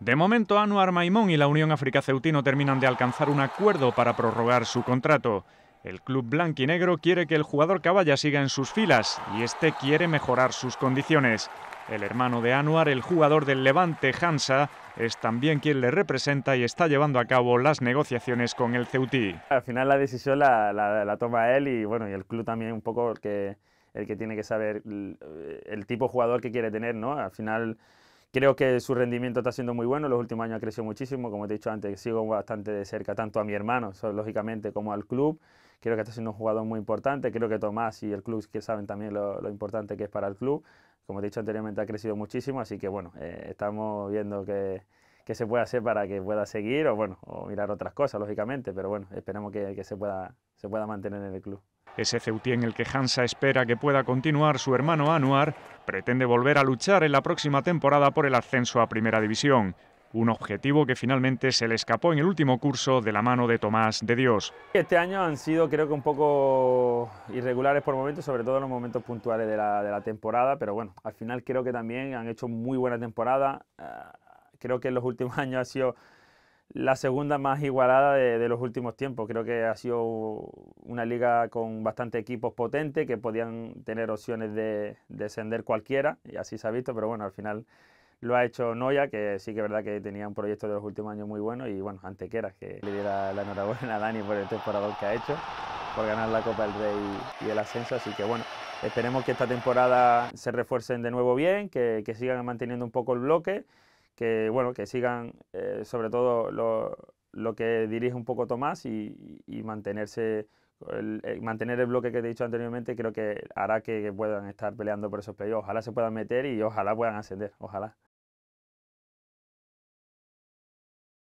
De momento, Anuar Maimón y la Unión África no terminan de alcanzar un acuerdo para prorrogar su contrato. El club blanquinegro quiere que el jugador Caballa siga en sus filas y este quiere mejorar sus condiciones. El hermano de Anuar, el jugador del Levante Hansa, es también quien le representa y está llevando a cabo las negociaciones con el Ceutí. Al final la decisión la, toma él y bueno, y el club también un poco el que, el que tiene que saber eh, el, tipo de jugador que quiere tener, ¿no? Al final Creo que su rendimiento está siendo muy bueno, los últimos años ha crecido muchísimo, como te he dicho antes, sigo bastante de cerca tanto a mi hermano, lógicamente, como al club. Creo que está siendo un jugador muy importante, creo que Tomás y el club que saben también lo, importante que es para el club. Como te he dicho anteriormente, ha crecido muchísimo, así que bueno, eh, estamos viendo que, que se puede hacer para que pueda seguir o, bueno, mirar otras cosas, lógicamente, pero bueno, esperemos que, se, pueda, se pueda mantener en el club. Ese Ceutí en el que Hansa espera que pueda continuar su hermano Anuar pretende volver a luchar en la próxima temporada por el ascenso a Primera División. Un objetivo que finalmente se le escapó en el último curso de la mano de Tomás de Dios. Este año han sido creo que un poco irregulares por momentos, sobre todo en los momentos puntuales de la, temporada, pero bueno, al final creo que también han hecho muy buena temporada. Ah, creo que en los últimos años ha sido la segunda más igualada de, los últimos tiempos. Creo que ha sido una liga con bastante equipos potentes que podían tener opciones de, descender cualquiera, y así se ha visto, pero bueno, al final lo ha hecho Noya, que sí que es verdad que tenía un proyecto de los últimos años muy bueno, y bueno, Antequera, que le diera la enhorabuena a Dani por el temporador que ha hecho, por ganar la Copa del Rey y el ascenso, así que bueno. Esperemos que esta temporada se refuercen de nuevo bien, que, que sigan manteniendo un poco el bloque que, bueno, que sigan eh, sobre todo lo, que dirige un poco Tomás y, mantenerse eh, mantener el bloque que te he dicho anteriormente creo que hará que, puedan estar peleando por esos playoffs. Ojalá se puedan meter y ojalá puedan ascender, ojalá.